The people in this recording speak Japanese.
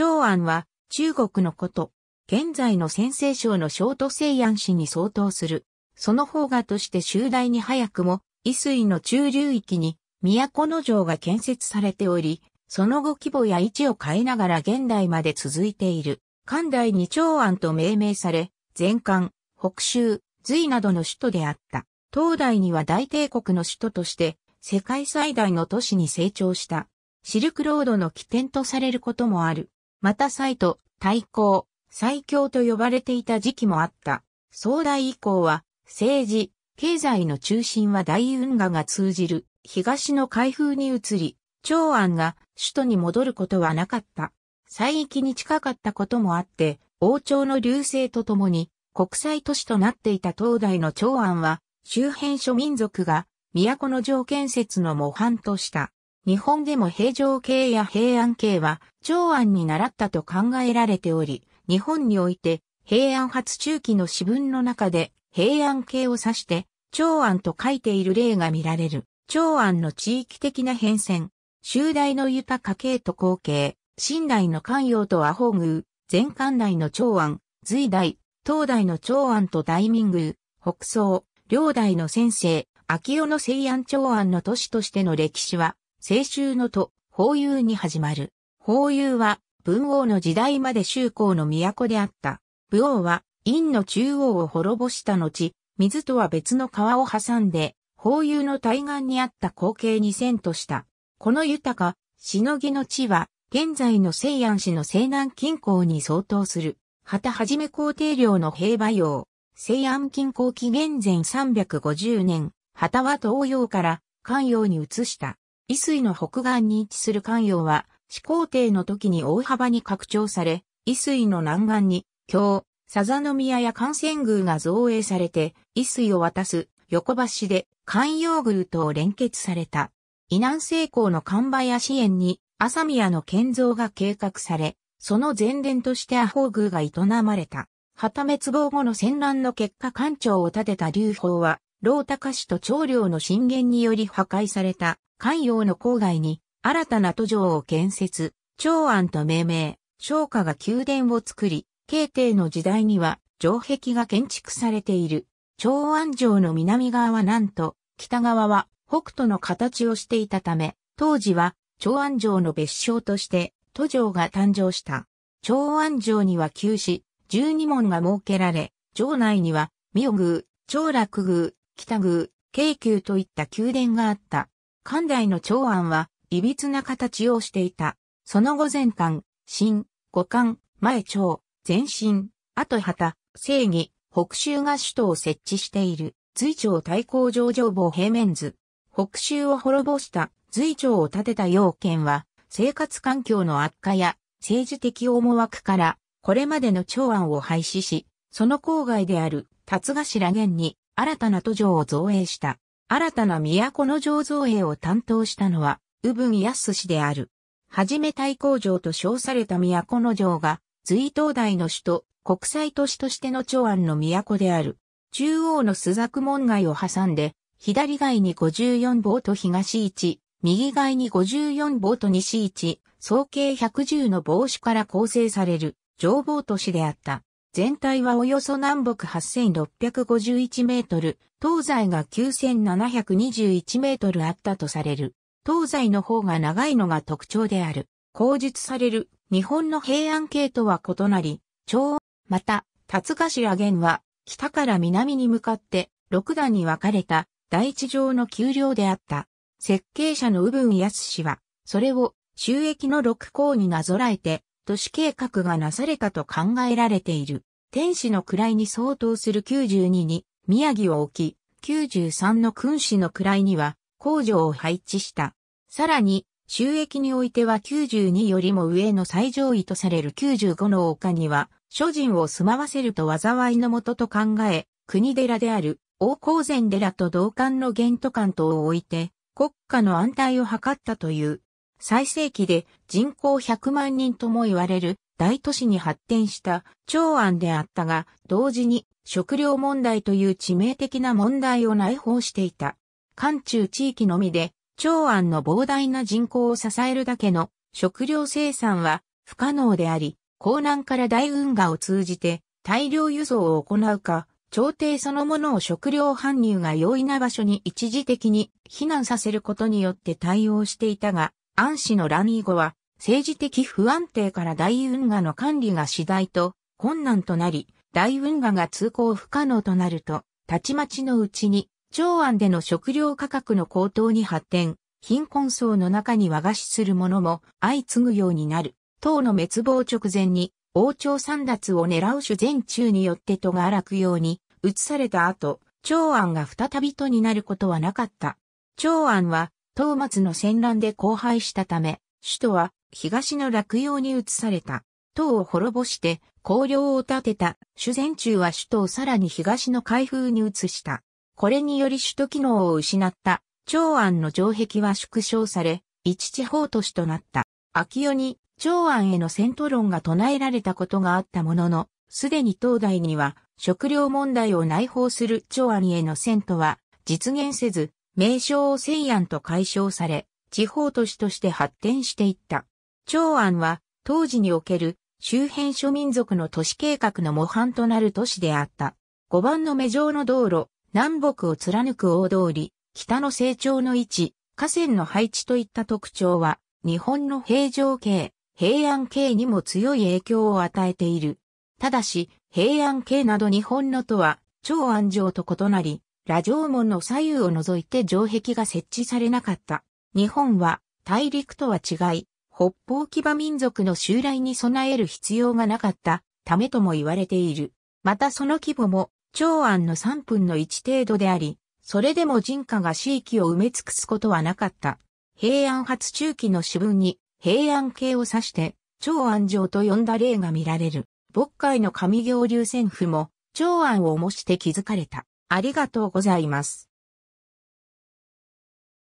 長安は中国のこと、現在の先西省の小都西安市に相当する。その方がとして終大に早くも、伊水の中流域に都の城が建設されており、その後規模や位置を変えながら現代まで続いている。関代に長安と命名され、全漢、北州、隋などの首都であった。東大には大帝国の首都として、世界最大の都市に成長した。シルクロードの起点とされることもある。またサイト、対抗、最強と呼ばれていた時期もあった。壮大以降は、政治、経済の中心は大運河が通じる東の海風に移り、長安が首都に戻ることはなかった。西域に近かったこともあって、王朝の流星とともに国際都市となっていた東大の長安は、周辺諸民族が都の条件説の模範とした。日本でも平城系や平安系は長安に習ったと考えられており、日本において平安初中期の詩文の中で平安系を指して長安と書いている例が見られる。長安の地域的な変遷、修大の豊か系と後継、新代の関陽と阿ホ宮、前関内の長安、隋代、東代の長安と大民宮、北宋、両代の先生、秋代の西安長安の都市としての歴史は、青州の都、法友に始まる。法友は、文王の時代まで周公の都であった。武王は、陰の中央を滅ぼした後、水とは別の川を挟んで、法友の対岸にあった光景に遷とした。この豊か、しのぎの地は、現在の西安市の西南近郊に相当する。旗はじめ皇帝領の平馬洋。西安近郊紀元前350年、旗は東洋から関洋に移した。伊水の北岸に位置する関陽は、始皇帝の時に大幅に拡張され、伊水の南岸に、京、日、佐の宮や関仙宮が造営されて、伊水を渡す横橋で関陽宮と連結された。伊南西高の看板や支援に、朝宮の建造が計画され、その前殿として阿ホ宮が営まれた。旗滅亡後の戦乱の結果官庁を建てた劉邦は、老高氏と長領の進言により破壊された海洋の郊外に新たな都城を建設、長安と命名、商家が宮殿を作り、慶帝の時代には城壁が建築されている。長安城の南側はなんと、北側は北斗の形をしていたため、当時は長安城の別称として都城が誕生した。長安城には旧市、12門が設けられ、城内には、妙宮、長楽宮、北宮、京宮といった宮殿があった。寛大の長安は、いびつな形をしていた。その後前巻、新、五巻、前長、前進、後旗、正義、北州が首都を設置している。随朝対抗上上防平面図。北州を滅ぼした随朝を建てた要件は、生活環境の悪化や政治的思惑から、これまでの長安を廃止し、その郊外である達頭源に新たな都城を造営した。新たな都の醸造営を担当したのは、宇文康氏である。はじめ太閤城と称された都の城が、隋東大の首都、国際都市としての長安の都である。中央の朱雀門街を挟んで、左側に54坊と東一、右側に54坊と西一、総計110の坊主から構成される、城坊都市であった。全体はおよそ南北8651メートル、東西が9721メートルあったとされる。東西の方が長いのが特徴である。口述される日本の平安系とは異なり、長、また、辰頭源は北から南に向かって六段に分かれた大地上の丘陵であった。設計者の右文康氏は、それを収益の六項になぞらえて、都市計画がなされたと考えられている。天使の位に相当する92に宮城を置き、93の君子の位には工場を配置した。さらに、収益においては92よりも上の最上位とされる95の丘には、諸人を住まわせると災いのもとと考え、国寺である王光禅寺と同館の玄都館等を置いて、国家の安泰を図ったという最盛期で人口100万人とも言われる大都市に発展した長安であったが、同時に食料問題という致命的な問題を内包していた。関中地域のみで長安の膨大な人口を支えるだけの食料生産は不可能であり、江南から大運河を通じて大量輸送を行うか、朝廷そのものを食料搬入が容易な場所に一時的に避難させることによって対応していたが、安氏の乱以後は、政治的不安定から大運河の管理が次第と困難となり、大運河が通行不可能となると、たちまちのうちに、長安での食料価格の高騰に発展、貧困層の中に和菓子する者も相次ぐようになる。党の滅亡直前に、王朝簒奪を狙う主前中によって戸が荒くように移された後、長安が再び都になることはなかった。長安はマツの戦乱で荒廃したため、首都は東の落葉に移された。党を滅ぼして、公領を建てた、主善中は首都をさらに東の開封に移した。これにより首都機能を失った、長安の城壁は縮小され、一地方都市となった。秋代に長安への戦闘論が唱えられたことがあったものの、すでに東大には食糧問題を内包する長安への遷都は実現せず、名称を西安と解消され、地方都市として発展していった。長安は当時における周辺諸民族の都市計画の模範となる都市であった。五番の目上の道路、南北を貫く大通り、北の成長の位置、河川の配置といった特徴は、日本の平城系、平安系にも強い影響を与えている。ただし、平安系など日本のとは、長安城と異なり、羅オ門の左右を除いて城壁が設置されなかった。日本は大陸とは違い、北方騎馬民族の襲来に備える必要がなかったためとも言われている。またその規模も長安の3分の1程度であり、それでも人家が地域を埋め尽くすことはなかった。平安初中期の詩文に平安系を指して長安城と呼んだ例が見られる。渤海の上行流戦府も長安を模して築かれた。ありがとうございます。